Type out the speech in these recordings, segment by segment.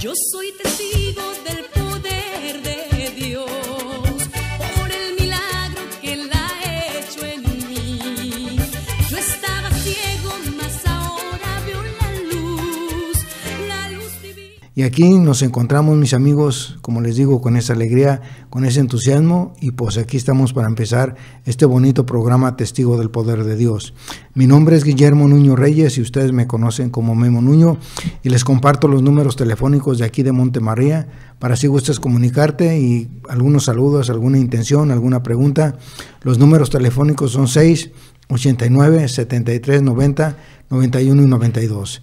Yo soy testigo del Y aquí nos encontramos, mis amigos, como les digo, con esa alegría, con ese entusiasmo y pues aquí estamos para empezar este bonito programa Testigo del Poder de Dios. Mi nombre es Guillermo Nuño Reyes y ustedes me conocen como Memo Nuño y les comparto los números telefónicos de aquí de Montemaría para si gustas comunicarte y algunos saludos, alguna intención, alguna pregunta. Los números telefónicos son 6 89 73 91 y 92.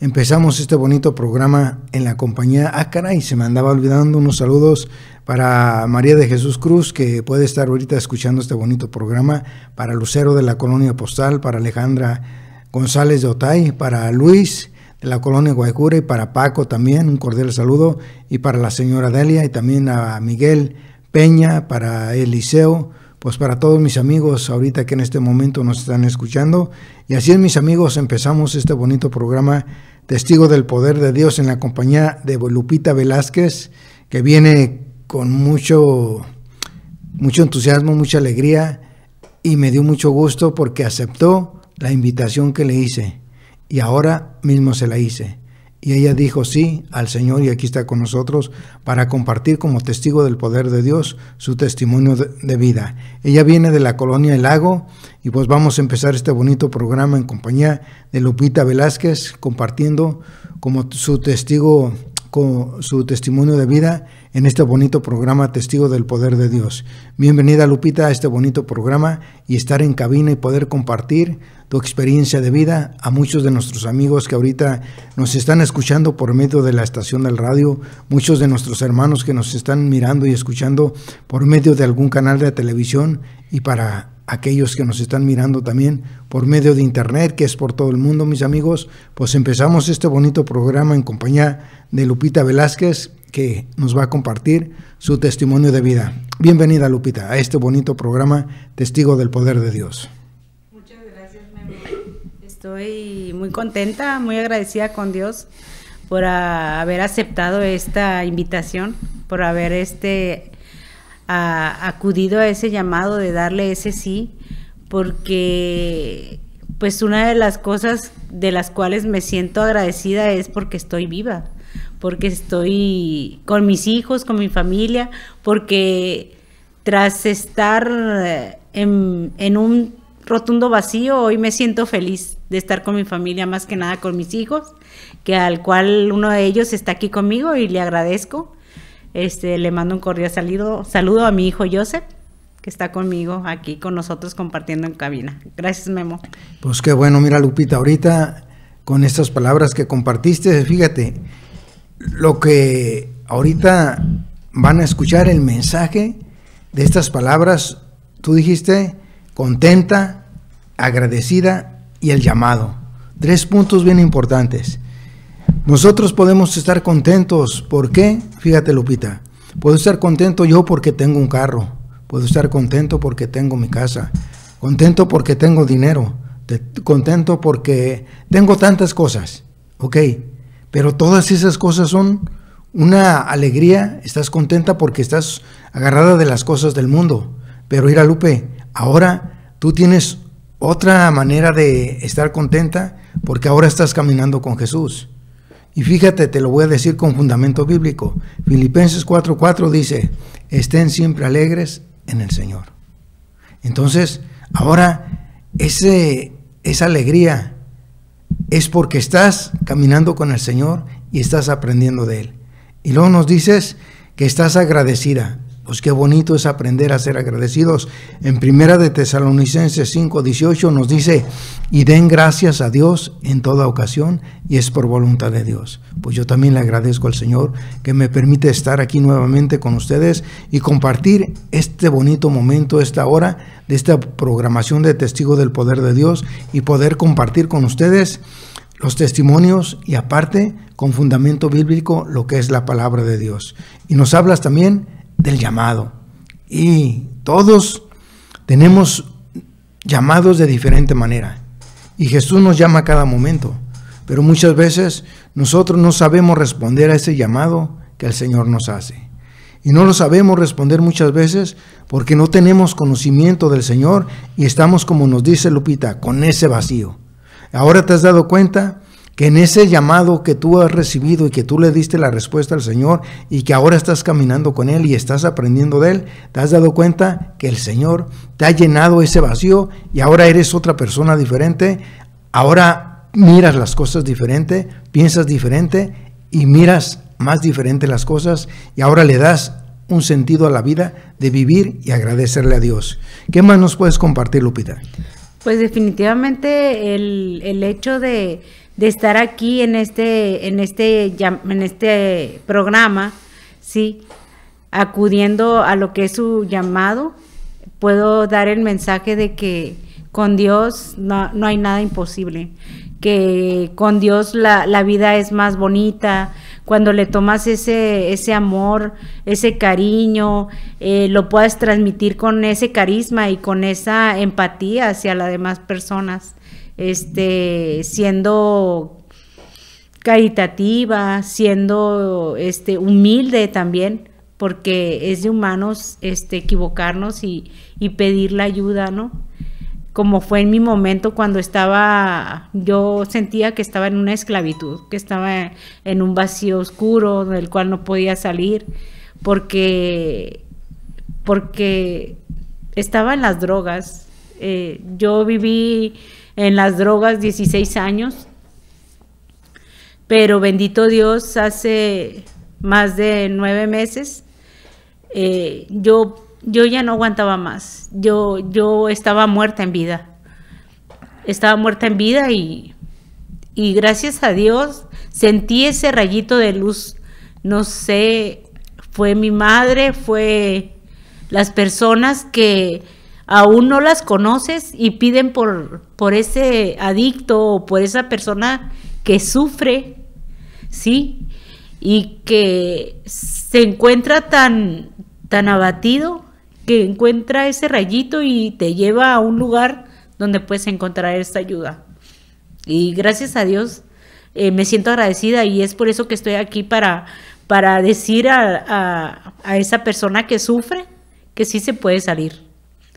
Empezamos este bonito programa en la compañía. Acara ah, y se me andaba olvidando unos saludos para María de Jesús Cruz, que puede estar ahorita escuchando este bonito programa, para Lucero de la Colonia Postal, para Alejandra González de Otay, para Luis de la Colonia Guaycura y para Paco también, un cordial saludo, y para la señora Delia y también a Miguel Peña, para Eliseo, pues para todos mis amigos ahorita que en este momento nos están escuchando. Y así es, mis amigos, empezamos este bonito programa testigo del poder de Dios en la compañía de Lupita Velázquez, que viene con mucho, mucho entusiasmo, mucha alegría, y me dio mucho gusto porque aceptó la invitación que le hice, y ahora mismo se la hice. Y ella dijo sí al Señor y aquí está con nosotros para compartir como testigo del poder de Dios su testimonio de, vida. Ella viene de la colonia El Lago y pues vamos a empezar este bonito programa en compañía de Lupita Velázquez compartiendo como su testigo con su testimonio de vida en este bonito programa Testigo del Poder de Dios. Bienvenida Lupita a este bonito programa y estar en cabina y poder compartir tu experiencia de vida a muchos de nuestros amigos que ahorita nos están escuchando por medio de la estación del radio, muchos de nuestros hermanos que nos están mirando y escuchando por medio de algún canal de televisión y para aquellos que nos están mirando también por medio de internet, que es por todo el mundo, mis amigos, pues empezamos este bonito programa en compañía de Lupita Velázquez, que nos va a compartir su testimonio de vida. Bienvenida, Lupita, a este bonito programa Testigo del Poder de Dios. Muchas gracias, Memo. Estoy muy contenta, muy agradecida con Dios por haber aceptado esta invitación, por haber este ha acudido a ese llamado de darle ese sí, porque pues una de las cosas de las cuales me siento agradecida es porque estoy viva, porque estoy con mis hijos, con mi familia, porque tras estar eh, en, en un rotundo vacío, hoy me siento feliz de estar con mi familia, más que nada con mis hijos, que al cual uno de ellos está aquí conmigo y le agradezco este, le mando un cordial saludo, saludo a mi hijo Joseph que está conmigo aquí con nosotros compartiendo en cabina. Gracias, Memo. Pues qué bueno, mira Lupita, ahorita con estas palabras que compartiste, fíjate, lo que ahorita van a escuchar el mensaje de estas palabras, tú dijiste contenta, agradecida y el llamado. Tres puntos bien importantes. Nosotros podemos estar contentos. ¿Por qué? Fíjate, Lupita. Puedo estar contento yo porque tengo un carro. Puedo estar contento porque tengo mi casa. Contento porque tengo dinero. contento porque tengo tantas cosas. ¿Ok? Pero todas esas cosas son una alegría. Estás contenta porque estás agarrada de las cosas del mundo. Pero mira Lupe, ahora tú tienes otra manera de estar contenta porque ahora estás caminando con Jesús. Y fíjate, te lo voy a decir con fundamento bíblico. Filipenses 4:4 dice, estén siempre alegres en el Señor. Entonces, ahora ese, esa alegría es porque estás caminando con el Señor y estás aprendiendo de Él. Y luego nos dices que estás agradecida. Pues qué bonito es aprender a ser agradecidos. En Primera de Tesalonicenses 5:18 nos dice, "Y den gracias a Dios en toda ocasión, y es por voluntad de Dios." Pues yo también le agradezco al Señor que me permite estar aquí nuevamente con ustedes y compartir este bonito momento, esta hora de esta programación de Testigo del Poder de Dios y poder compartir con ustedes los testimonios y aparte con fundamento bíblico lo que es la palabra de Dios. Y nos hablas también del llamado. Y todos tenemos llamados de diferente manera. Y Jesús nos llama a cada momento. Pero muchas veces nosotros no sabemos responder a ese llamado que el Señor nos hace. Y no lo sabemos responder muchas veces porque no tenemos conocimiento del Señor y estamos, como nos dice Lupita, con ese vacío. Ahora te has dado cuenta que en ese llamado que tú has recibido y que tú le diste la respuesta al Señor y que ahora estás caminando con Él y estás aprendiendo de Él, te has dado cuenta que el Señor te ha llenado ese vacío y ahora eres otra persona diferente, ahora miras las cosas diferente, piensas diferente y miras más diferente las cosas y ahora le das un sentido a la vida de vivir y agradecerle a Dios. ¿Qué más nos puedes compartir, Lupita? Pues definitivamente el, el hecho de de estar aquí en este, en este, en este programa, ¿sí? acudiendo a lo que es su llamado, puedo dar el mensaje de que con Dios no, hay nada imposible, que con Dios la, la, vida es más bonita, cuando le tomas ese, ese amor, ese cariño, eh, lo puedes transmitir con ese carisma y con esa empatía hacia las demás personas este, siendo caritativa, siendo este, humilde también, porque es de humanos este, equivocarnos y, pedir la ayuda, ¿no? Como fue en mi momento cuando estaba, yo sentía que estaba en una esclavitud, que estaba en un vacío oscuro del cual no podía salir, porque, porque estaba en las drogas. Eh, yo viví en las drogas 16 años, pero bendito Dios, hace más de nueve meses eh, yo, yo ya no aguantaba más, yo, yo estaba muerta en vida, estaba muerta en vida y gracias a Dios sentí ese rayito de luz, no sé, fue mi madre, fue las personas que aún no las conoces y piden por, por ese adicto o por esa persona que sufre, ¿sí? Y que se encuentra tan, tan abatido que encuentra ese rayito y te lleva a un lugar donde puedes encontrar esta ayuda. Y gracias a Dios eh, me siento agradecida y es por eso que estoy aquí para, para decir a esa persona que sufre que sí se puede salir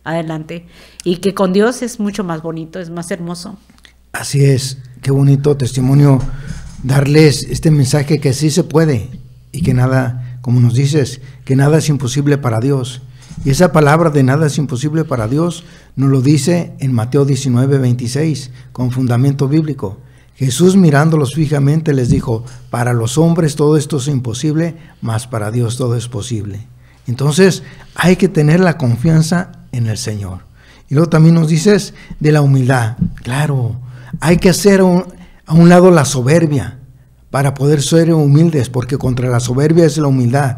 adelante y que con Dios es mucho más bonito, es más hermoso. Así es, qué bonito testimonio darles este mensaje que sí se puede y que nada, como nos dices, que nada es imposible para Dios. Y esa palabra de nada es imposible para Dios nos lo dice en Mateo 19, 26, con fundamento bíblico. Jesús mirándolos fijamente les dijo, para los hombres todo esto es imposible, mas para Dios todo es posible. Entonces hay que tener la confianza en el Señor. Y luego también nos dices de la humildad. Claro, hay que hacer a un lado la soberbia para poder ser humildes, porque contra la soberbia es la humildad.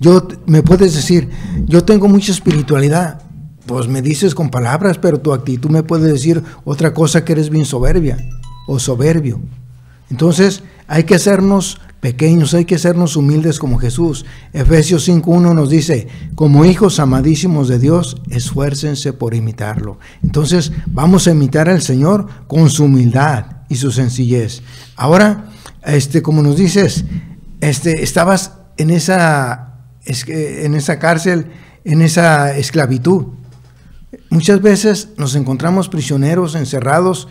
Yo me puedes decir, yo tengo mucha espiritualidad. Pues me dices con palabras, pero tu actitud me puede decir otra cosa que eres bien soberbia o soberbio. Entonces, hay que hacernos Pequeños, hay que sernos humildes como Jesús. Efesios 5.1 nos dice, como hijos amadísimos de Dios, esfuércense por imitarlo. Entonces vamos a imitar al Señor con su humildad y su sencillez. Ahora, este, como nos dices, este, estabas en esa, en esa cárcel, en esa esclavitud. Muchas veces nos encontramos prisioneros, encerrados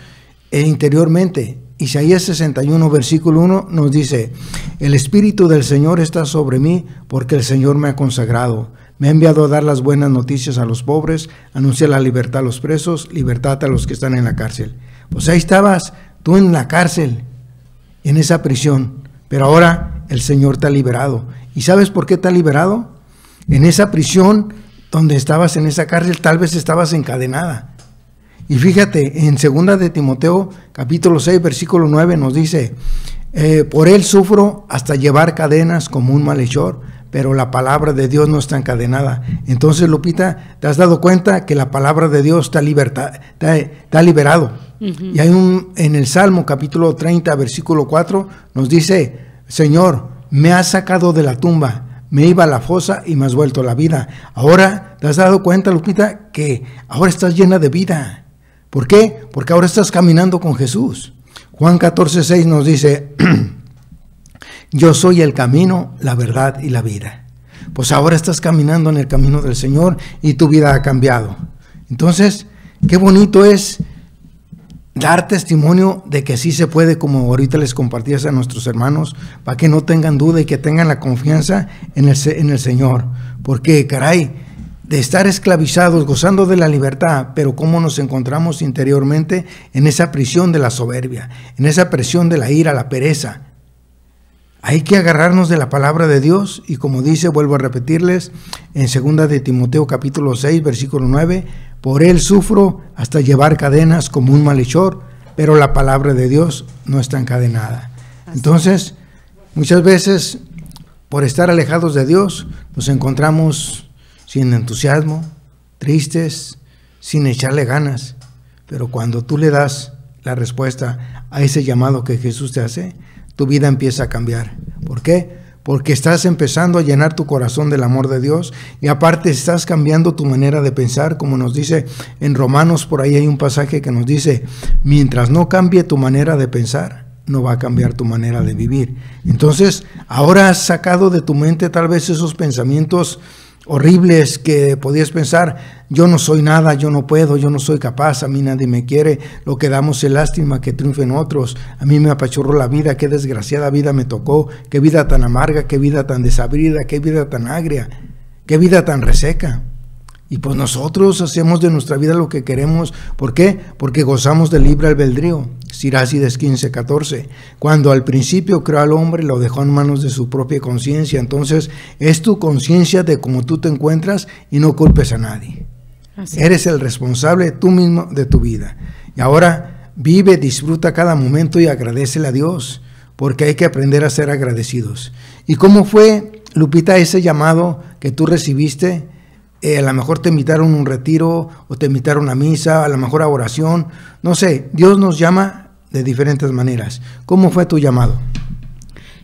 e interiormente, Isaías 61, versículo 1 nos dice, el Espíritu del Señor está sobre mí porque el Señor me ha consagrado. Me ha enviado a dar las buenas noticias a los pobres, anunciar la libertad a los presos, libertad a los que están en la cárcel. Pues ahí estabas, tú en la cárcel, en esa prisión, pero ahora el Señor te ha liberado. ¿Y sabes por qué te ha liberado? En esa prisión donde estabas en esa cárcel, tal vez estabas encadenada. Y fíjate, en segunda de Timoteo, capítulo 6, versículo 9, nos dice, eh, por él sufro hasta llevar cadenas como un malhechor, pero la palabra de Dios no está encadenada. Entonces, Lupita, ¿te has dado cuenta que la palabra de Dios está, liberta, está, liberado? Y hay un, en el Salmo capítulo 30, versículo 4, nos dice, Señor, me has sacado de la tumba, me iba a la fosa y me has vuelto la vida. Ahora, ¿te has dado cuenta, Lupita, que ahora estás llena de vida? ¿Por qué? Porque ahora estás caminando con Jesús. Juan 14, nos dice, yo soy el camino, la verdad y la vida. Pues ahora estás caminando en el camino del Señor y tu vida ha cambiado. Entonces, qué bonito es dar testimonio de que sí se puede, como ahorita les compartías a nuestros hermanos, para que no tengan duda y que tengan la confianza en el, en el Señor. Porque, caray, de estar esclavizados, gozando de la libertad, pero cómo nos encontramos interiormente en esa prisión de la soberbia, en esa presión de la ira, la pereza. Hay que agarrarnos de la palabra de Dios y como dice, vuelvo a repetirles, en 2 de Timoteo capítulo 6, versículo 9, por él sufro hasta llevar cadenas como un malhechor, pero la palabra de Dios no está encadenada. Entonces, muchas veces, por estar alejados de Dios, nos encontramos sin entusiasmo, tristes, sin echarle ganas. Pero cuando tú le das la respuesta a ese llamado que Jesús te hace, tu vida empieza a cambiar. ¿Por qué? Porque estás empezando a llenar tu corazón del amor de Dios y aparte estás cambiando tu manera de pensar, como nos dice en Romanos, por ahí hay un pasaje que nos dice, mientras no cambie tu manera de pensar, no va a cambiar tu manera de vivir. Entonces, ahora has sacado de tu mente tal vez esos pensamientos horribles que podías pensar, yo no soy nada, yo no puedo, yo no soy capaz, a mí nadie me quiere, lo que damos es lástima, que triunfen otros, a mí me apachurró la vida, qué desgraciada vida me tocó, qué vida tan amarga, qué vida tan desabrida, qué vida tan agria, qué vida tan reseca. Y pues nosotros hacemos de nuestra vida lo que queremos. ¿Por qué? Porque gozamos de libre albedrío. Sirácides 15, 14. Cuando al principio creó al hombre, lo dejó en manos de su propia conciencia. Entonces, es tu conciencia de cómo tú te encuentras y no culpes a nadie. Eres el responsable tú mismo de tu vida. Y ahora, vive, disfruta cada momento y agradecele a Dios, porque hay que aprender a ser agradecidos. ¿Y cómo fue, Lupita, ese llamado que tú recibiste? Eh, a lo mejor te invitaron a un retiro o te invitaron a misa, a lo mejor a oración, no sé, Dios nos llama de diferentes maneras. ¿Cómo fue tu llamado?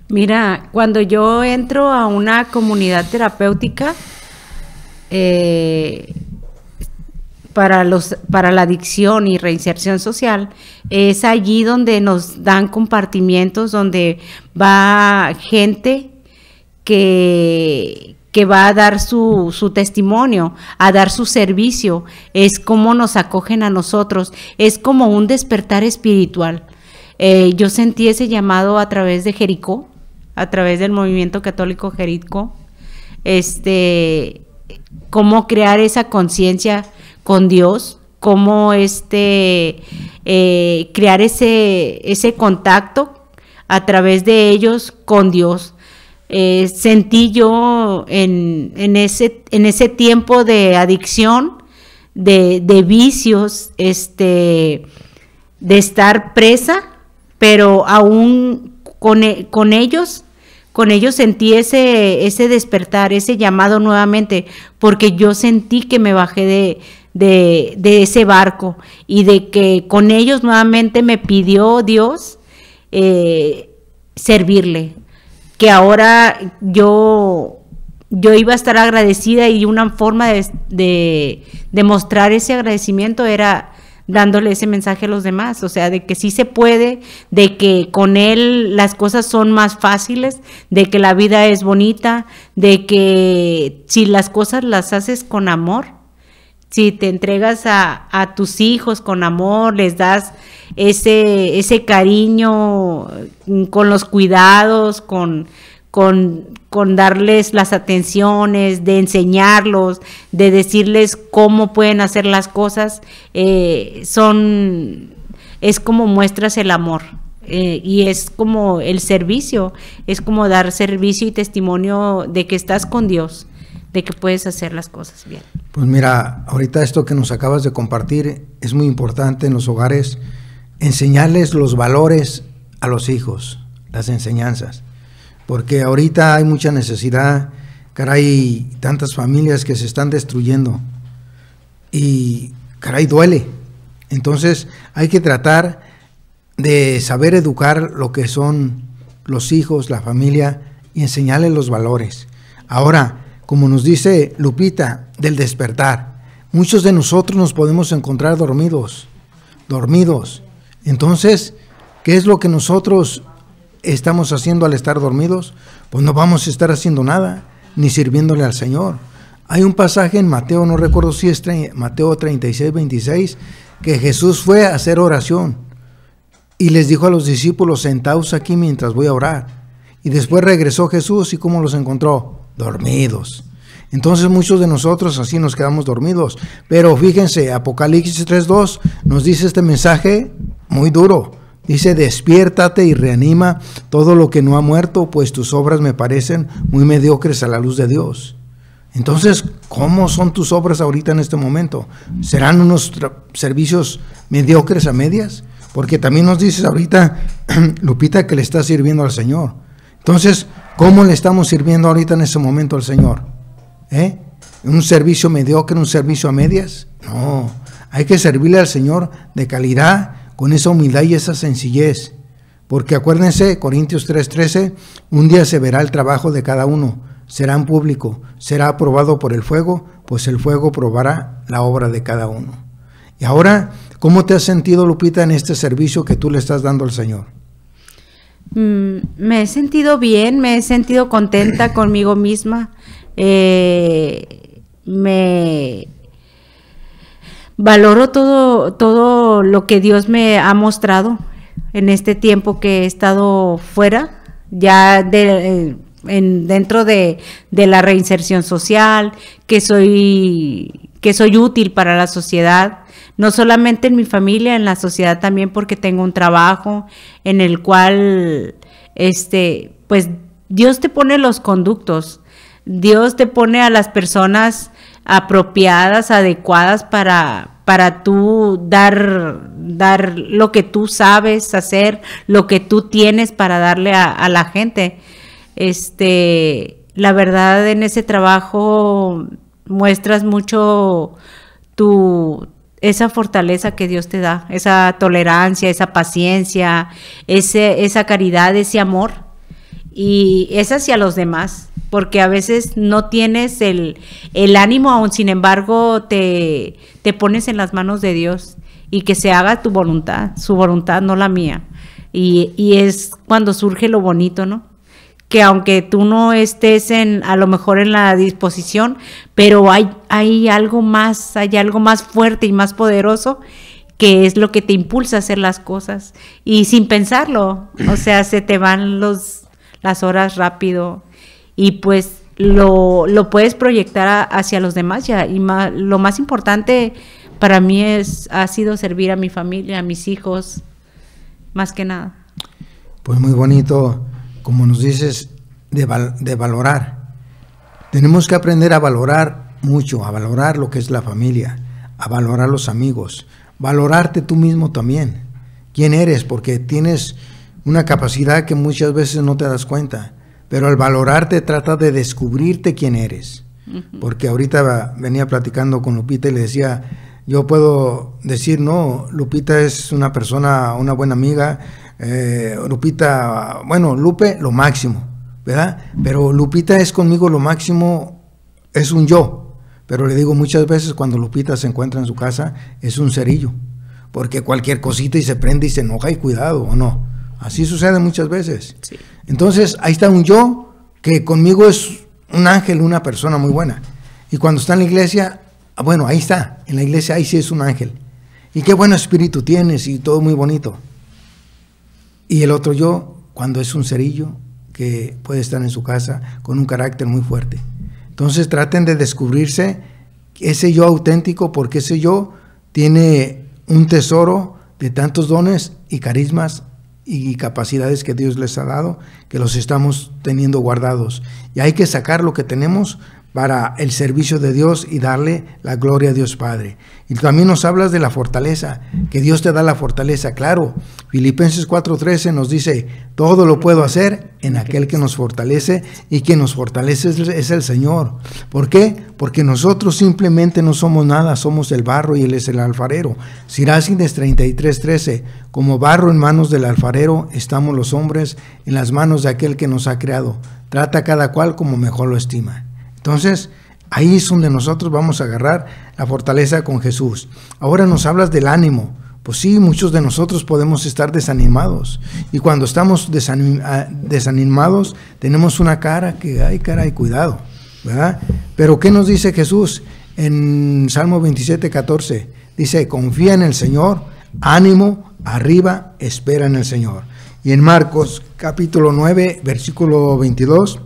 Mira, cuando yo entro a una comunidad terapéutica eh, para, los, para la adicción y reinserción social, es allí donde nos dan compartimientos, donde va gente que, que va a dar su, testimonio, a dar su servicio, es como nos acogen a nosotros, es como un despertar espiritual. Eh, yo sentí ese llamado a través de Jericó, a través del movimiento católico Jericó, este, cómo crear esa conciencia con Dios, cómo este, eh, crear ese, ese contacto a través de ellos con Dios eh, sentí yo en, ese, en ese tiempo de adicción, de, vicios, este, de estar presa, pero aún con, e, con ellos, con ellos sentí ese, despertar, ese llamado nuevamente, porque yo sentí que me bajé de, ese barco y de que con ellos nuevamente me pidió Dios eh, servirle que ahora yo, yo iba a estar agradecida y una forma de, de, de mostrar ese agradecimiento era dándole ese mensaje a los demás, o sea, de que sí se puede, de que con él las cosas son más fáciles, de que la vida es bonita, de que si las cosas las haces con amor, si te entregas a, tus hijos con amor, les das ese, ese cariño mm, con los cuidados, con, con, darles las atenciones, de enseñarlos, de decirles cómo pueden hacer las cosas, eh, son, es como muestras el amor. Eh, y es como el servicio, es como dar servicio y testimonio de que estás con Dios de que puedes hacer las cosas bien. Pues mira, ahorita esto que nos acabas de compartir es muy importante en los hogares, enseñarles los valores a los hijos, las enseñanzas, porque ahorita hay mucha necesidad, caray, tantas familias que se están destruyendo y caray, duele. Entonces hay que tratar de saber educar lo que son los hijos, la familia y enseñarles los valores. Ahora, como nos dice Lupita, del despertar. Muchos de nosotros nos podemos encontrar dormidos, dormidos. Entonces, ¿qué es lo que nosotros estamos haciendo al estar dormidos? Pues no vamos a estar haciendo nada, ni sirviéndole al Señor. Hay un pasaje en Mateo, no recuerdo si es Mateo 36, 26, que Jesús fue a hacer oración y les dijo a los discípulos, sentaos aquí mientras voy a orar. Y después regresó Jesús y cómo los encontró dormidos. Entonces muchos de nosotros así nos quedamos dormidos. Pero fíjense, Apocalipsis 3.2 nos dice este mensaje muy duro. Dice, despiértate y reanima todo lo que no ha muerto, pues tus obras me parecen muy mediocres a la luz de Dios. Entonces, ¿cómo son tus obras ahorita en este momento? ¿Serán unos servicios mediocres a medias? Porque también nos dices ahorita, Lupita, que le está sirviendo al Señor. Entonces, ¿Cómo le estamos sirviendo ahorita en ese momento al Señor? ¿Eh? ¿Un servicio mediocre, un servicio a medias? No, hay que servirle al Señor de calidad, con esa humildad y esa sencillez. Porque acuérdense, Corintios 3:13, un día se verá el trabajo de cada uno, será en público, será aprobado por el fuego, pues el fuego probará la obra de cada uno. Y ahora, ¿cómo te has sentido, Lupita, en este servicio que tú le estás dando al Señor? Mm, me he sentido bien, me he sentido contenta conmigo misma. Eh, me valoro todo, todo lo que Dios me ha mostrado en este tiempo que he estado fuera, ya eh, dentro de, la reinserción social, que soy, que soy útil para la sociedad, no solamente en mi familia, en la sociedad también porque tengo un trabajo en el cual, este, pues Dios te pone los conductos, Dios te pone a las personas apropiadas, adecuadas para, para tú dar, dar lo que tú sabes hacer, lo que tú tienes para darle a, la gente. Este, la verdad en ese trabajo muestras mucho tu, esa fortaleza que Dios te da, esa tolerancia, esa paciencia, ese, esa caridad, ese amor. Y es hacia los demás, porque a veces no tienes el, el ánimo, aún sin embargo te, te pones en las manos de Dios y que se haga tu voluntad, su voluntad, no la mía. y es cuando surge lo bonito, ¿no? que aunque tú no estés en a lo mejor en la disposición, pero hay, hay algo más, hay algo más fuerte y más poderoso que es lo que te impulsa a hacer las cosas y sin pensarlo, o sea, se te van los las horas rápido y pues lo, lo puedes proyectar hacia los demás ya y lo más importante para mí es ha sido servir a mi familia, a mis hijos más que nada. Pues muy bonito como nos dices, de, valorar. Tenemos que aprender a valorar mucho, a valorar lo que es la familia, a valorar los amigos, valorarte tú mismo también. ¿Quién eres? Porque tienes una capacidad que muchas veces no te das cuenta, pero al valorarte trata de descubrirte quién eres. Porque ahorita venía platicando con Lupita y le decía, yo puedo decir, no, Lupita es una persona, una buena amiga, eh, Lupita, bueno, Lupe, lo máximo, ¿verdad? Pero Lupita es conmigo lo máximo, es un yo. Pero le digo muchas veces cuando Lupita se encuentra en su casa, es un cerillo, porque cualquier cosita y se prende y se enoja y cuidado, ¿o no? Así sucede muchas veces. Entonces, ahí está un yo que conmigo es un ángel, una persona muy buena. Y cuando está en la iglesia, ah, bueno, ahí está, en la iglesia ahí sí es un ángel. Y qué buen espíritu tienes y todo muy bonito. Y el otro yo, cuando es un cerillo que puede estar en su casa con un carácter muy fuerte. Entonces traten de descubrirse ese yo auténtico, porque ese yo tiene un tesoro de tantos dones y carismas y capacidades que Dios les ha dado, que los estamos teniendo guardados. Y hay que sacar lo que tenemos para el servicio de Dios y darle la gloria a Dios Padre. Y también nos hablas de la fortaleza, que Dios te da la fortaleza, claro. Filipenses 4:13 nos dice, todo lo puedo hacer en aquel que nos fortalece y quien nos fortalece es el Señor. ¿Por qué? Porque nosotros simplemente no somos nada, somos el barro y Él es el alfarero. 33 33:13, como barro en manos del alfarero estamos los hombres en las manos de aquel que nos ha creado. Trata cada cual como mejor lo estima. Entonces, ahí es donde nosotros vamos a agarrar la fortaleza con Jesús. Ahora nos hablas del ánimo. Pues sí, muchos de nosotros podemos estar desanimados. Y cuando estamos ah, desanimados, tenemos una cara que, hay cara y cuidado. ¿verdad? Pero ¿qué nos dice Jesús en Salmo 27, 14? Dice, confía en el Señor, ánimo, arriba, espera en el Señor. Y en Marcos capítulo 9, versículo 22,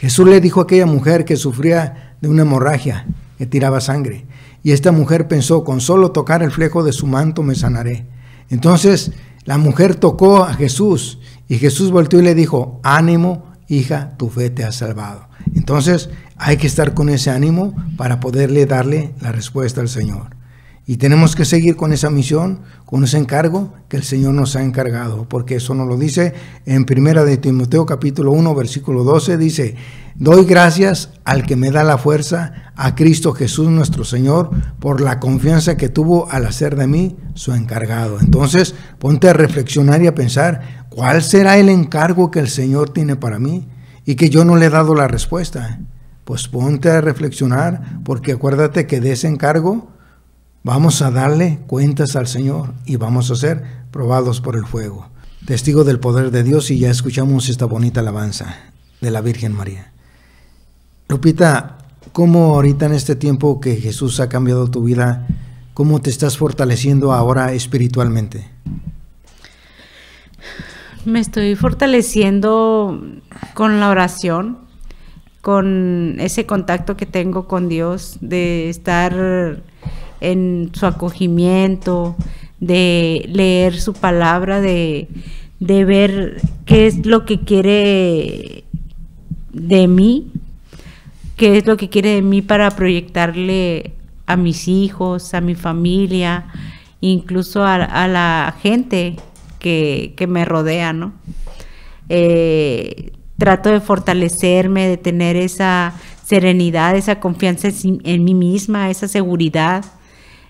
Jesús le dijo a aquella mujer que sufría de una hemorragia, que tiraba sangre. Y esta mujer pensó, con solo tocar el flejo de su manto me sanaré. Entonces la mujer tocó a Jesús y Jesús volteó y le dijo, ánimo, hija, tu fe te ha salvado. Entonces hay que estar con ese ánimo para poderle darle la respuesta al Señor. Y tenemos que seguir con esa misión, con ese encargo que el Señor nos ha encargado, porque eso nos lo dice en Primera de Timoteo capítulo 1 versículo 12 dice, "Doy gracias al que me da la fuerza, a Cristo Jesús nuestro Señor, por la confianza que tuvo al hacer de mí su encargado." Entonces, ponte a reflexionar y a pensar, ¿cuál será el encargo que el Señor tiene para mí y que yo no le he dado la respuesta? Pues ponte a reflexionar, porque acuérdate que de ese encargo Vamos a darle cuentas al Señor y vamos a ser probados por el fuego. Testigo del poder de Dios y ya escuchamos esta bonita alabanza de la Virgen María. Lupita, ¿cómo ahorita en este tiempo que Jesús ha cambiado tu vida, cómo te estás fortaleciendo ahora espiritualmente? Me estoy fortaleciendo con la oración, con ese contacto que tengo con Dios, de estar en su acogimiento, de leer su palabra, de, ver qué es lo que quiere de mí, qué es lo que quiere de mí para proyectarle a mis hijos, a mi familia, incluso a, la gente que, me rodea, ¿no? Eh, trato de fortalecerme, de tener esa serenidad, esa confianza en mí misma, esa seguridad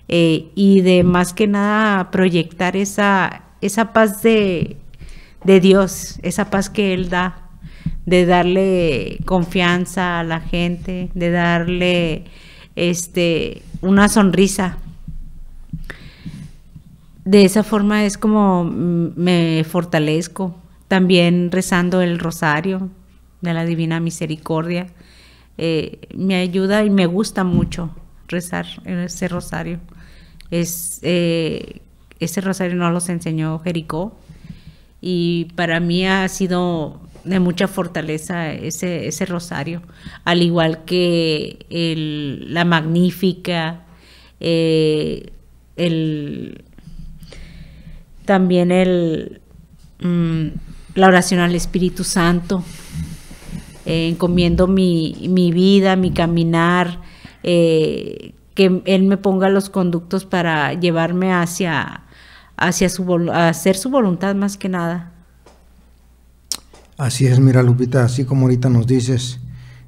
eh, y de más que nada proyectar esa, paz de, Dios, esa paz que Él da, de darle confianza a la gente, de darle este, una sonrisa. De esa forma es como me fortalezco, también rezando el rosario de la Divina Misericordia. Eh, me ayuda y me gusta mucho rezar eh, ese rosario. Es, eh, ese rosario no los enseñó Jericó y para mí ha sido de mucha fortaleza ese, rosario, al igual que la magnífica, eh, también el, mm, la oración al Espíritu Santo, encomiendo mi, mi, vida, mi caminar, eh, que él me ponga los conductos para llevarme hacia, hacia su, hacer su voluntad más que nada. Así es, mira Lupita, así como ahorita nos dices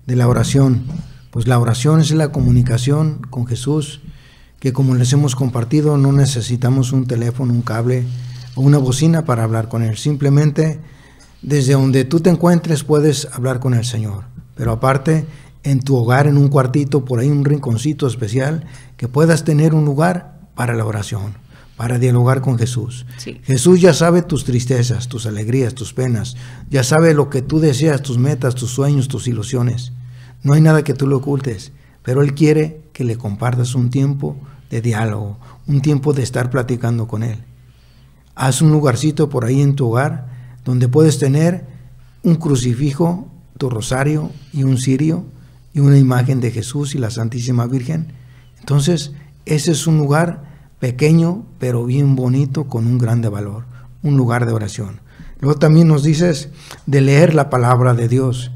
de la oración, pues la oración es la comunicación con Jesús, que como les hemos compartido, no necesitamos un teléfono, un cable o una bocina para hablar con Él, simplemente desde donde tú te encuentres puedes hablar con el Señor. Pero aparte, en tu hogar, en un cuartito, por ahí un rinconcito especial, que puedas tener un lugar para la oración, para dialogar con Jesús. Jesús ya sabe tus tristezas, tus alegrías, tus penas, ya sabe lo que tú deseas, tus metas, tus sueños, tus ilusiones. No hay nada que tú le ocultes, pero Él quiere que le compartas un tiempo de diálogo, un tiempo de estar platicando con Él. Haz un lugarcito por ahí en tu hogar donde puedes tener un crucifijo, tu rosario y un cirio y una imagen de Jesús y la Santísima Virgen. Entonces, ese es un lugar pequeño, pero bien bonito, con un grande valor, un lugar de oración. Luego también nos dices de leer la palabra de Dios.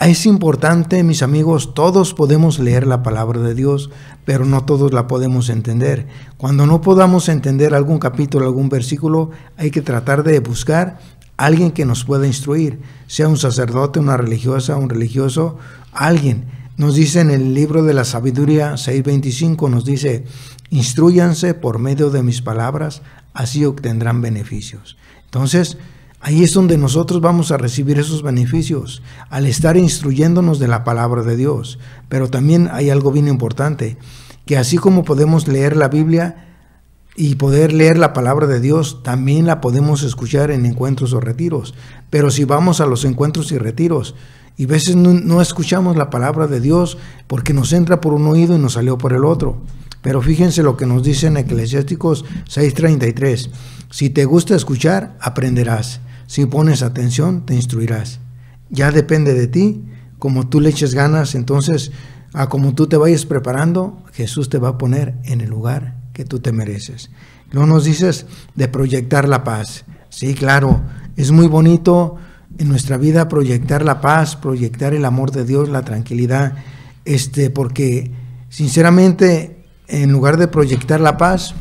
Es importante, mis amigos, todos podemos leer la palabra de Dios, pero no todos la podemos entender. Cuando no podamos entender algún capítulo, algún versículo, hay que tratar de buscar a alguien que nos pueda instruir, sea un sacerdote, una religiosa, un religioso, alguien. Nos dice en el libro de la sabiduría 6.25, nos dice, instruyanse por medio de mis palabras, así obtendrán beneficios. Entonces, ahí es donde nosotros vamos a recibir esos beneficios, al estar instruyéndonos de la palabra de Dios. Pero también hay algo bien importante, que así como podemos leer la Biblia, y poder leer la palabra de Dios también la podemos escuchar en encuentros o retiros. Pero si vamos a los encuentros y retiros, y veces no, no, escuchamos la palabra de Dios porque nos entra por un oído y nos salió por el otro. Pero fíjense lo que nos dice en Eclesiásticos 6:33. Si te gusta escuchar, aprenderás. Si pones atención, te instruirás. Ya depende de ti, como tú le eches ganas, entonces a como tú te vayas preparando, Jesús te va a poner en el lugar que tú te mereces. No nos dices de proyectar la paz. Sí, claro, es muy bonito en nuestra vida proyectar la paz, proyectar el amor de Dios, la tranquilidad, este, porque sinceramente en lugar de proyectar la paz,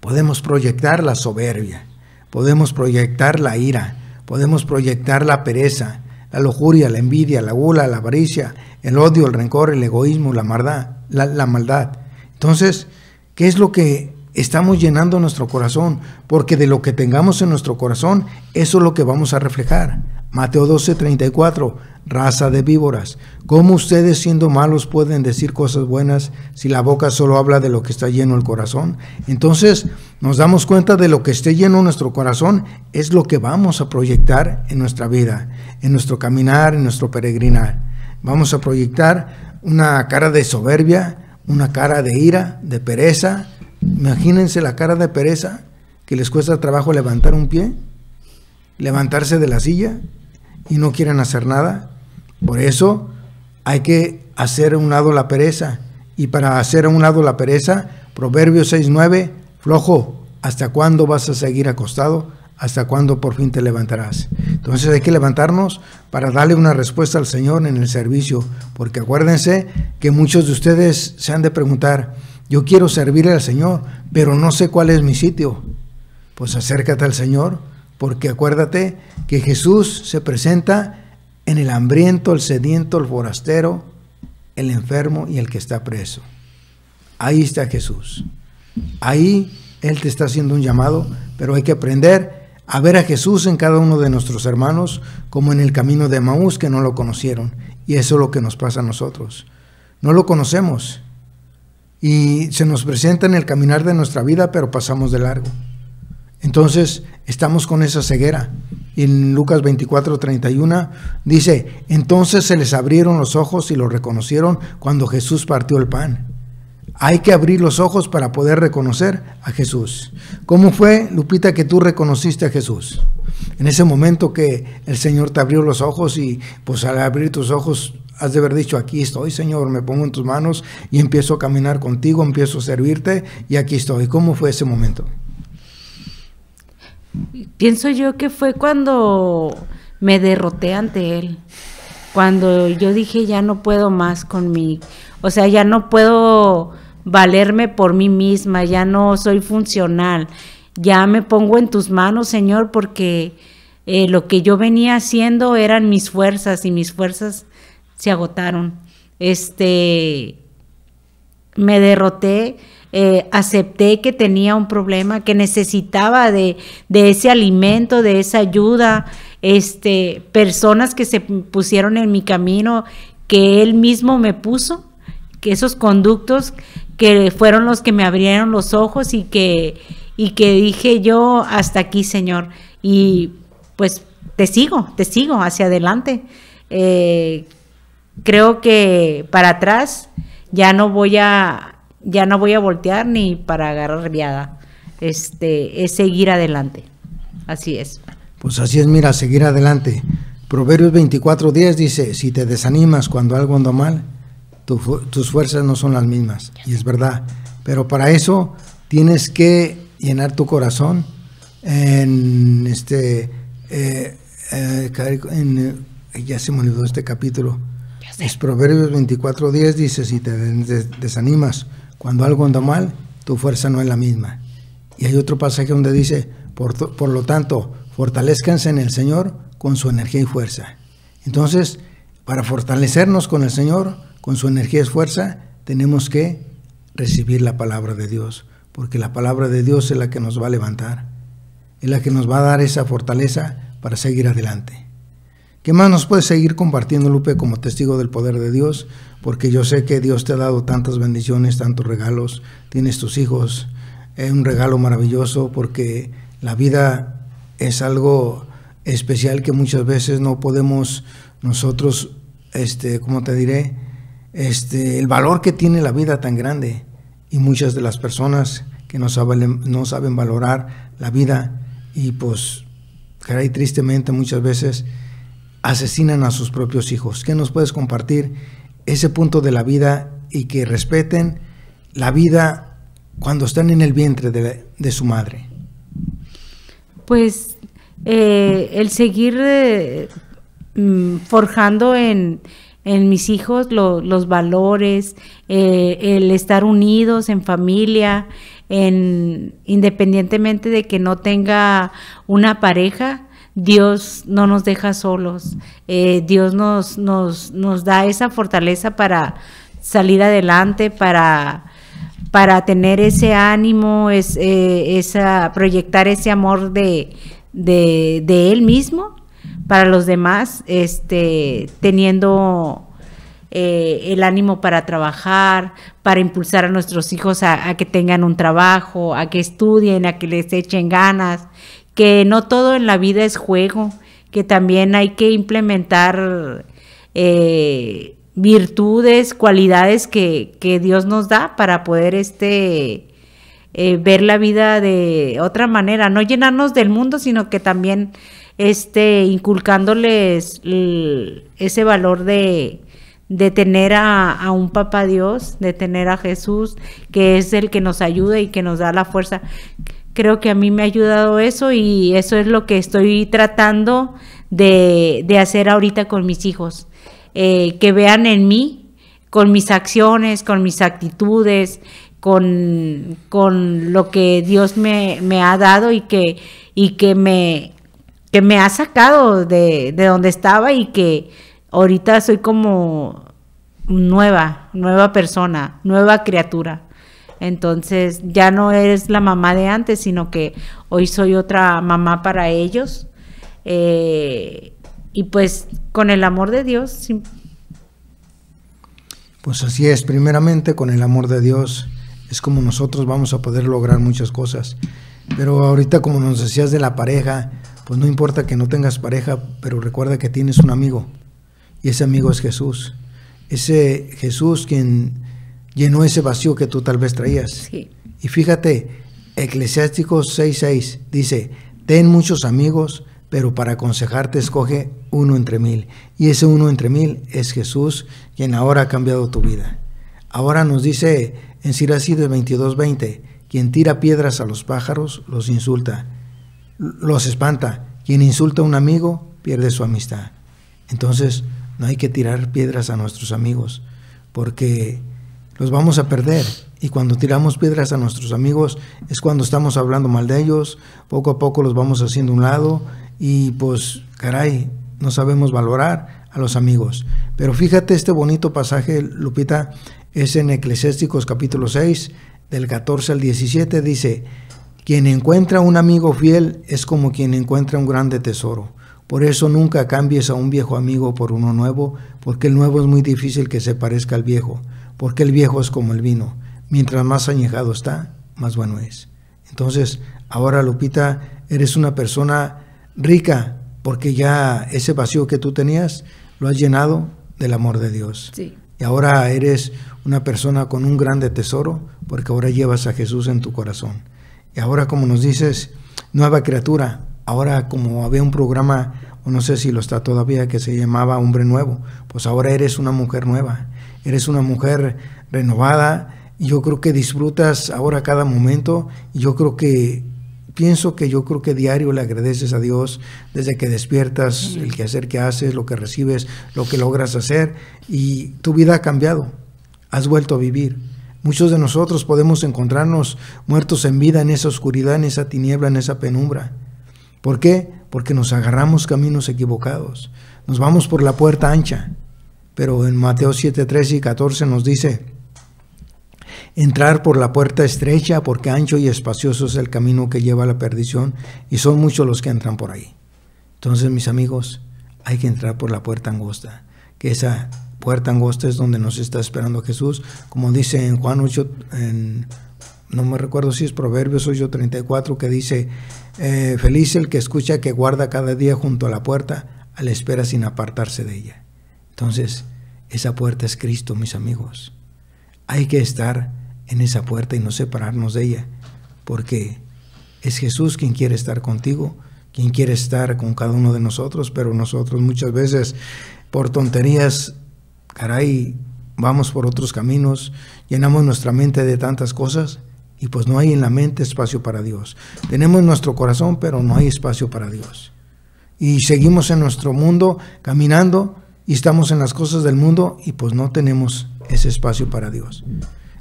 podemos proyectar la soberbia, podemos proyectar la ira, podemos proyectar la pereza, la lujuria, la envidia, la gula, la avaricia, el odio, el rencor, el egoísmo, la maldad, la, la maldad. Entonces, ¿qué es lo que estamos llenando nuestro corazón, porque de lo que tengamos en nuestro corazón, eso es lo que vamos a reflejar. Mateo 12, 34, raza de víboras, ¿cómo ustedes siendo malos pueden decir cosas buenas si la boca solo habla de lo que está lleno el corazón? Entonces nos damos cuenta de lo que esté lleno nuestro corazón es lo que vamos a proyectar en nuestra vida, en nuestro caminar, en nuestro peregrinar. Vamos a proyectar una cara de soberbia, una cara de ira, de pereza, Imagínense la cara de pereza que les cuesta trabajo levantar un pie, levantarse de la silla y no quieren hacer nada. Por eso hay que hacer a un lado la pereza. Y para hacer a un lado la pereza, Proverbios 6.9, flojo, ¿hasta cuándo vas a seguir acostado? ¿Hasta cuándo por fin te levantarás? Entonces hay que levantarnos para darle una respuesta al Señor en el servicio, porque acuérdense que muchos de ustedes se han de preguntar, yo quiero servir al Señor, pero no sé cuál es mi sitio. Pues acércate al Señor, porque acuérdate que Jesús se presenta en el hambriento, el sediento, el forastero, el enfermo y el que está preso. Ahí está Jesús. Ahí Él te está haciendo un llamado, pero hay que aprender a ver a Jesús en cada uno de nuestros hermanos, como en el camino de Maús que no lo conocieron. Y eso es lo que nos pasa a nosotros. No lo conocemos y se nos presenta en el caminar de nuestra vida, pero pasamos de largo. Entonces estamos con esa ceguera. En Lucas 24, 31 dice, entonces se les abrieron los ojos y lo reconocieron cuando Jesús partió el pan. Hay que abrir los ojos para poder reconocer a Jesús. ¿Cómo fue, Lupita, que tú reconociste a Jesús? En ese momento que el Señor te abrió los ojos y pues al abrir tus ojos has de haber dicho, aquí estoy, Señor, me pongo en tus manos y empiezo a caminar contigo, empiezo a servirte y aquí estoy. ¿Cómo fue ese momento? Pienso yo que fue cuando me derroté ante Él, cuando yo dije, ya no puedo más con mí. o sea, ya no puedo valerme por mí misma, ya no soy funcional, ya me pongo en tus manos, Señor, porque... Eh, lo que yo venía haciendo eran mis fuerzas y mis fuerzas se agotaron. Este, me derroté, eh, acepté que tenía un problema, que necesitaba de, ese alimento, de esa ayuda, este, personas que se pusieron en mi camino, que él mismo me puso, que esos conductos que fueron los que me abrieron los ojos y que, y que dije yo, hasta aquí, Señor, y pues te sigo, te sigo hacia adelante. Eh, creo que para atrás ya no voy a ya no voy a voltear ni para agarrar viada. Este, es seguir adelante. Así es. Pues así es, mira, seguir adelante. Proverbios 24:10 dice, si te desanimas cuando algo anda mal, tus fuerzas no son las mismas. Y es verdad. Pero para eso tienes que llenar tu corazón en este... Eh, eh, eh, ya se me olvidó este capítulo es Proverbios 24.10 dice, si te desanimas cuando algo anda mal, tu fuerza no es la misma. Y hay otro pasaje donde dice, por, por lo tanto, fortalezcanse en el Señor con su energía y fuerza. Entonces, para fortalecernos con el Señor, con su energía y fuerza, tenemos que recibir la palabra de Dios, porque la palabra de Dios es la que nos va a levantar, es la que nos va a dar esa fortaleza para seguir adelante. ¿Qué más nos puedes seguir compartiendo, Lupe, como testigo del poder de Dios? Porque yo sé que Dios te ha dado tantas bendiciones, tantos regalos, tienes tus hijos, es eh, un regalo maravilloso porque la vida es algo especial que muchas veces no podemos nosotros, este, ¿cómo te diré? Este, el valor que tiene la vida tan grande y muchas de las personas que no saben, no saben valorar la vida y pues, caray, tristemente muchas veces asesinan a sus propios hijos. ¿Qué nos puedes compartir ese punto de la vida y que respeten la vida cuando están en el vientre de, su madre? Pues eh, el seguir eh, mm, forjando en, mis hijos los valores, eh, el estar unidos en familia, en, independientemente de que no tenga una pareja, Dios no nos deja solos, eh, Dios nos, nos, nos, da esa fortaleza para salir adelante, para, para tener ese ánimo, es, eh, esa, proyectar ese amor de, de, de, Él mismo para los demás, este, teniendo eh, el ánimo para trabajar, para impulsar a nuestros hijos a, que tengan un trabajo, a que estudien, a que les echen ganas, que no todo en la vida es juego, que también hay que implementar eh, virtudes, cualidades que, que, Dios nos da para poder este, eh, ver la vida de otra manera, no llenarnos del mundo, sino que también este, inculcándoles ese valor de, tener a, a, un papá Dios, de tener a Jesús, que es el que nos ayuda y que nos da la fuerza creo que a mí me ha ayudado eso y eso es lo que estoy tratando de, de hacer ahorita con mis hijos. Eh, que vean en mí, con mis acciones, con mis actitudes, con, con lo que Dios me, ha dado y que, y que me que me ha sacado de, de donde estaba y que ahorita soy como nueva, nueva persona, nueva criatura. Entonces ya no eres la mamá de antes, sino que hoy soy otra mamá para ellos. Eh, y pues con el amor de Dios. Pues así es, primeramente con el amor de Dios es como nosotros vamos a poder lograr muchas cosas. Pero ahorita como nos decías de la pareja, pues no importa que no tengas pareja, pero recuerda que tienes un amigo y ese amigo es Jesús. Ese Jesús quien llenó ese vacío que tú tal vez traías. Sí. Y fíjate, Eclesiásticos 6:6 dice, ten muchos amigos, pero para aconsejarte escoge uno entre mil. Y ese uno entre mil es Jesús, quien ahora ha cambiado tu vida. Ahora nos dice en Siracides 22:20, quien tira piedras a los pájaros los insulta, los espanta. Quien insulta a un amigo pierde su amistad. Entonces, no hay que tirar piedras a nuestros amigos, porque los vamos a perder. Y cuando tiramos piedras a nuestros amigos es cuando estamos hablando mal de ellos, poco a poco los vamos haciendo un lado y pues caray, no sabemos valorar a los amigos. Pero fíjate este bonito pasaje, Lupita, es en Eclesiásticos capítulo 6, del 14 al 17, dice, quien encuentra un amigo fiel es como quien encuentra un grande tesoro. Por eso nunca cambies a un viejo amigo por uno nuevo, porque el nuevo es muy difícil que se parezca al viejo porque el viejo es como el vino, mientras más añejado está, más bueno es. Entonces, ahora Lupita, eres una persona rica, porque ya ese vacío que tú tenías lo has llenado del amor de Dios. Sí. Y ahora eres una persona con un grande tesoro, porque ahora llevas a Jesús en tu corazón. Y ahora, como nos dices, nueva criatura. Ahora, como había un programa, o no sé si lo está todavía, que se llamaba Hombre Nuevo, pues ahora eres una mujer nueva eres una mujer renovada, y yo creo que disfrutas ahora cada momento, yo creo que pienso que yo creo que diario le agradeces a Dios desde que despiertas, el quehacer que haces, lo que recibes, lo que logras hacer y tu vida ha cambiado, has vuelto a vivir. Muchos de nosotros podemos encontrarnos muertos en vida en esa oscuridad, en esa tiniebla, en esa penumbra. ¿Por qué? Porque nos agarramos caminos equivocados, nos vamos por la puerta ancha pero en Mateo 7, 13 y 14 nos dice, entrar por la puerta estrecha, porque ancho y espacioso es el camino que lleva a la perdición, y son muchos los que entran por ahí. Entonces, mis amigos, hay que entrar por la puerta angosta, que esa puerta angosta es donde nos está esperando Jesús, como dice en Juan 8, no me recuerdo si es Proverbios 8, 34, que dice, eh, feliz el que escucha que guarda cada día junto a la puerta, a la espera sin apartarse de ella. Entonces, esa puerta es Cristo, mis amigos. Hay que estar en esa puerta y no separarnos de ella, porque es Jesús quien quiere estar contigo, quien quiere estar con cada uno de nosotros, pero nosotros muchas veces por tonterías, caray, vamos por otros caminos, llenamos nuestra mente de tantas cosas y pues no hay en la mente espacio para Dios. Tenemos nuestro corazón, pero no hay espacio para Dios. Y seguimos en nuestro mundo caminando y estamos en las cosas del mundo y pues no tenemos ese espacio para Dios.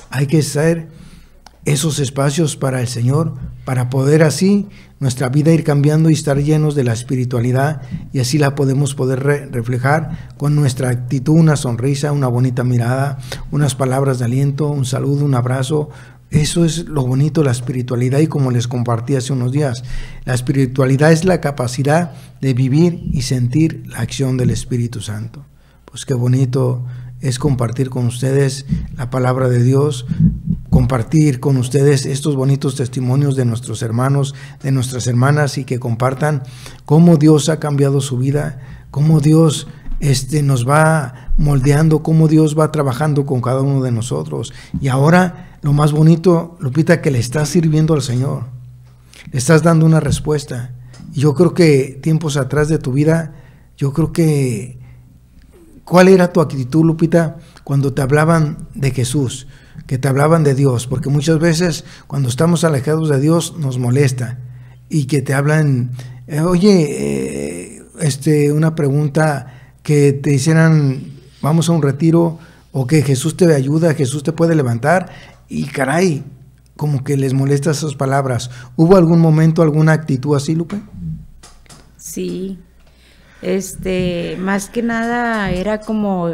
Hay que ser esos espacios para el Señor, para poder así nuestra vida ir cambiando y estar llenos de la espiritualidad y así la podemos poder reflejar con nuestra actitud, una sonrisa, una bonita mirada, unas palabras de aliento, un saludo, un abrazo, eso es lo bonito de la espiritualidad y como les compartí hace unos días, la espiritualidad es la capacidad de vivir y sentir la acción del Espíritu Santo. Pues qué bonito es compartir con ustedes la palabra de Dios, compartir con ustedes estos bonitos testimonios de nuestros hermanos, de nuestras hermanas y que compartan cómo Dios ha cambiado su vida, cómo Dios este, nos va moldeando, cómo Dios va trabajando con cada uno de nosotros. Y ahora lo más bonito, Lupita, que le estás sirviendo al Señor, le estás dando una respuesta. yo creo que tiempos atrás de tu vida, yo creo que, ¿cuál era tu actitud, Lupita, cuando te hablaban de Jesús? que te hablaban de Dios, porque muchas veces cuando estamos alejados de Dios nos molesta y que te hablan, eh, oye, eh, este, una pregunta que te hicieran, vamos a un retiro, o que Jesús te ayuda, Jesús te puede levantar, y caray, como que les molesta esas palabras. ¿Hubo algún momento, alguna actitud así, Lupe? Sí, este, más que nada era como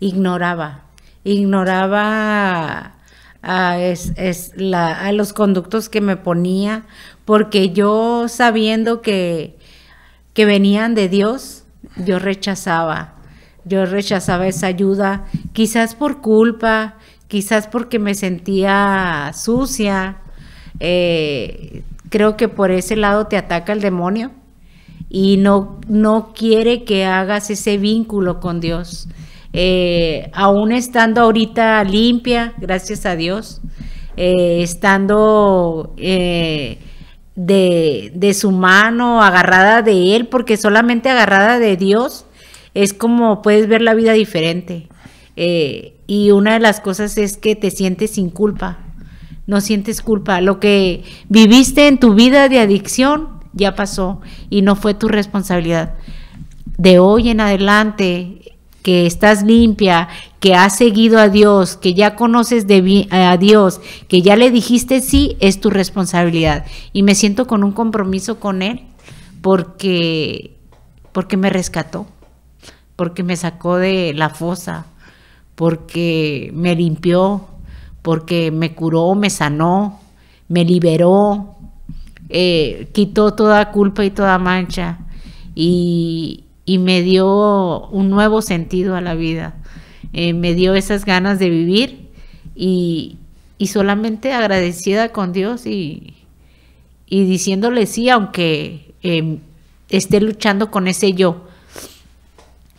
ignoraba, ignoraba a, es, a los conductos que me ponía, porque yo sabiendo que, que venían de Dios, yo rechazaba, yo rechazaba esa ayuda, quizás por culpa, quizás porque me sentía sucia, eh, creo que por ese lado te ataca el demonio y no, no quiere que hagas ese vínculo con Dios. Eh, aún estando ahorita limpia, gracias a Dios, eh, estando de, su mano, agarrada de Él, porque solamente agarrada de Dios es como puedes ver la vida diferente. Eh, y una de las cosas es que te sientes sin culpa, no sientes culpa. Lo que viviste en tu vida de adicción ya pasó y no fue tu responsabilidad. De hoy en adelante que estás limpia, que has seguido a Dios, que ya conoces de eh, a Dios, que ya le dijiste sí, es tu responsabilidad. Y me siento con un compromiso con Él porque, porque me rescató, porque me sacó de la fosa, porque me limpió, porque me curó, me sanó, me liberó, eh, quitó toda culpa y toda mancha. Y, y me dio un nuevo sentido a la vida. Eh, me dio esas ganas de vivir y, solamente agradecida con Dios y, diciéndole sí, aunque em, esté luchando con ese yo,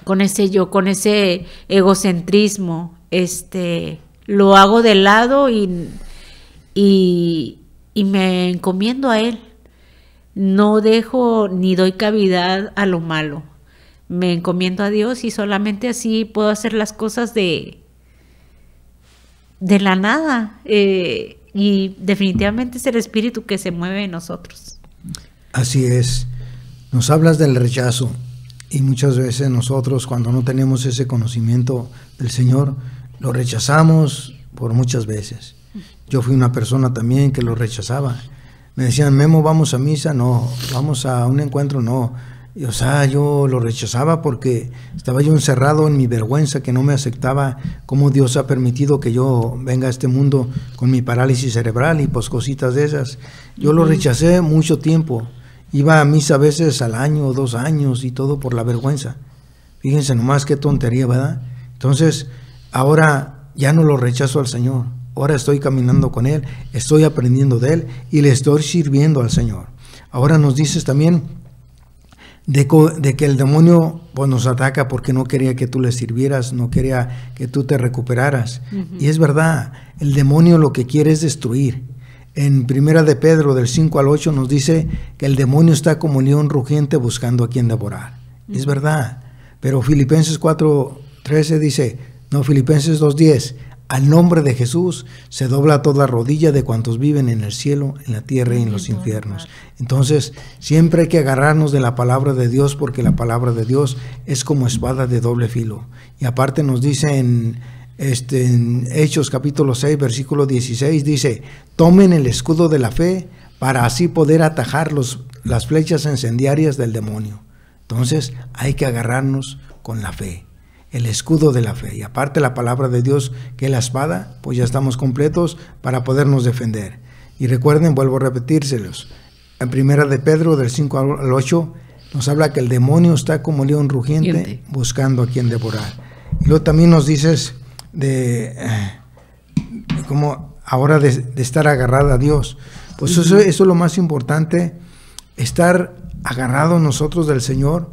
con ese yo, con ese egocentrismo, este, lo hago de lado y, y me encomiendo a Él. No dejo ni doy cavidad a lo malo me encomiendo a Dios y solamente así puedo hacer las cosas de, de la nada. Eh, y definitivamente es el espíritu que se mueve en nosotros. Así es. Nos hablas del rechazo y muchas veces nosotros cuando no tenemos ese conocimiento del Señor, lo rechazamos por muchas veces. Yo fui una persona también que lo rechazaba. Me decían, Memo, vamos a misa, no, vamos a un encuentro, no, o sea, yo lo rechazaba porque estaba yo encerrado en mi vergüenza, que no me aceptaba cómo Dios ha permitido que yo venga a este mundo con mi parálisis cerebral y pues cositas de esas. Yo lo rechacé mucho tiempo. Iba a misa a veces al año, dos años y todo por la vergüenza. Fíjense nomás qué tontería, ¿verdad? Entonces, ahora ya no lo rechazo al Señor. Ahora estoy caminando con Él, estoy aprendiendo de Él y le estoy sirviendo al Señor. Ahora nos dices también de, que el demonio pues, nos ataca porque no quería que tú le sirvieras, no quería que tú te recuperaras. Y es verdad, el demonio lo que quiere es destruir. En Primera de Pedro, del 5 al 8, nos dice que el demonio está como león rugiente buscando a quien devorar. Es verdad. Pero Filipenses 4, 13 dice, no, Filipenses 2.10, al nombre de Jesús se dobla toda rodilla de cuantos viven en el cielo, en la tierra y en los infiernos. Entonces, siempre hay que agarrarnos de la palabra de Dios porque la palabra de Dios es como espada de doble filo. Y aparte nos dice en, este, Hechos capítulo 6, versículo 16, dice, tomen el escudo de la fe para así poder atajar los, las flechas incendiarias del demonio. Entonces, hay que agarrarnos con la fe el escudo de la fe. Y aparte la palabra de Dios, que es la espada, pues ya estamos completos para podernos defender. Y recuerden, vuelvo a repetírselos, en primera de Pedro, del 5 al 8, nos habla que el demonio está como león rugiente buscando a quien devorar. Y luego también nos dices de, eh, como ahora de, estar agarrado a Dios. Pues eso, eso es lo más importante, estar agarrado nosotros del Señor,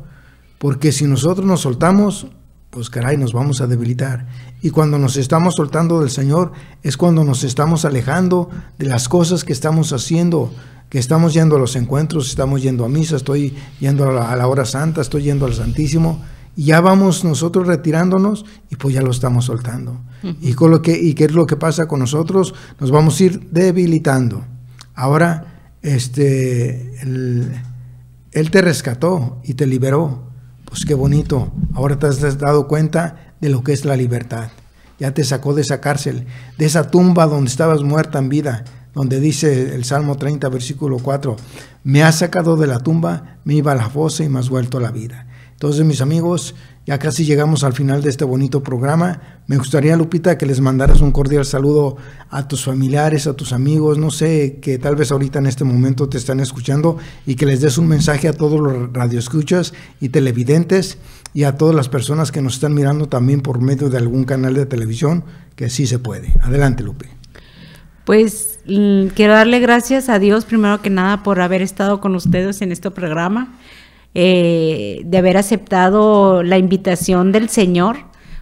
porque si nosotros nos soltamos, pues caray, nos vamos a debilitar. Y cuando nos estamos soltando del Señor es cuando nos estamos alejando de las cosas que estamos haciendo, que estamos yendo a los encuentros, estamos yendo a misa, estoy yendo a la, hora santa, estoy yendo al Santísimo. Y ya vamos nosotros retirándonos y pues ya lo estamos soltando. y, con lo que, ¿Y qué es lo que pasa con nosotros? Nos vamos a ir debilitando. Ahora, este, Él te rescató y te liberó pues qué bonito, ahora te has dado cuenta de lo que es la libertad. Ya te sacó de esa cárcel, de esa tumba donde estabas muerta en vida, donde dice el Salmo 30, versículo 4, me has sacado de la tumba, me iba a la fosa y me has vuelto a la vida. Entonces, mis amigos, ya casi llegamos al final de este bonito programa. Me gustaría, Lupita, que les mandaras un cordial saludo a tus familiares, a tus amigos, no sé, que tal vez ahorita en este momento te están escuchando y que les des un mensaje a todos los radioescuchas y televidentes y a todas las personas que nos están mirando también por medio de algún canal de televisión, que sí se puede. Adelante, Lupe. Pues quiero darle gracias a Dios primero que nada por haber estado con ustedes en este programa eh, de haber aceptado la invitación del Señor,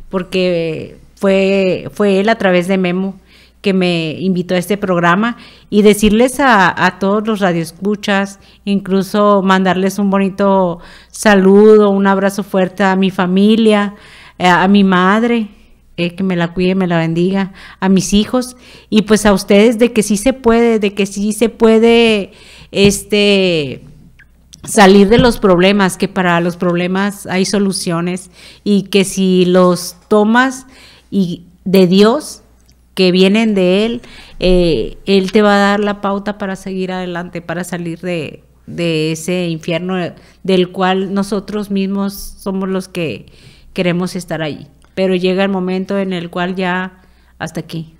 porque fue, fue Él a través de Memo que me invitó a este programa y decirles a, todos los radioescuchas, incluso mandarles un bonito saludo, un abrazo fuerte a mi familia, eh, a, mi madre, eh, que me la cuide, me la bendiga, a mis hijos y pues a ustedes de que sí se puede, de que sí se puede, este, salir de los problemas, que para los problemas hay soluciones y que si los tomas y de Dios, que vienen de Él, eh, Él te va a dar la pauta para seguir adelante, para salir de, de ese infierno del cual nosotros mismos somos los que queremos estar allí. Pero llega el momento en el cual ya hasta aquí,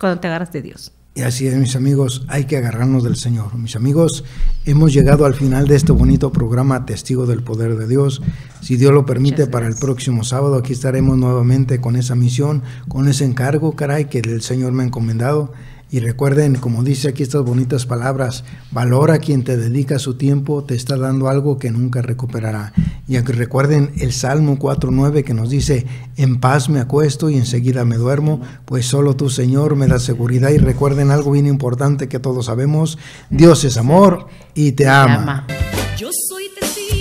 cuando te agarras de Dios. Y así es, mis amigos, hay que agarrarnos del Señor. Mis amigos, hemos llegado al final de este bonito programa Testigo del Poder de Dios. Si Dios lo permite, para el próximo sábado aquí estaremos nuevamente con esa misión, con ese encargo, caray, que el Señor me ha encomendado y recuerden, como dice aquí estas bonitas palabras, valora quien te dedica su tiempo, te está dando algo que nunca recuperará. Y aunque recuerden el Salmo 4.9 que nos dice, en paz me acuesto y enseguida me duermo, pues solo tu Señor me da seguridad. Y recuerden algo bien importante que todos sabemos, Dios es amor y te ama. Yo soy